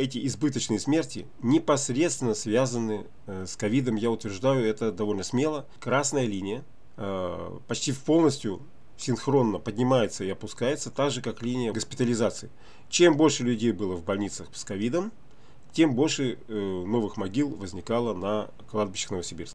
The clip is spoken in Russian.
эти избыточные смерти непосредственно связаны э, с ковидом, я утверждаю это довольно смело. Красная линия э, почти полностью синхронно поднимается и опускается, так же, как линия госпитализации. Чем больше людей было в больницах с ковидом, тем больше э, новых могил возникало на кладбищах Новосибирска.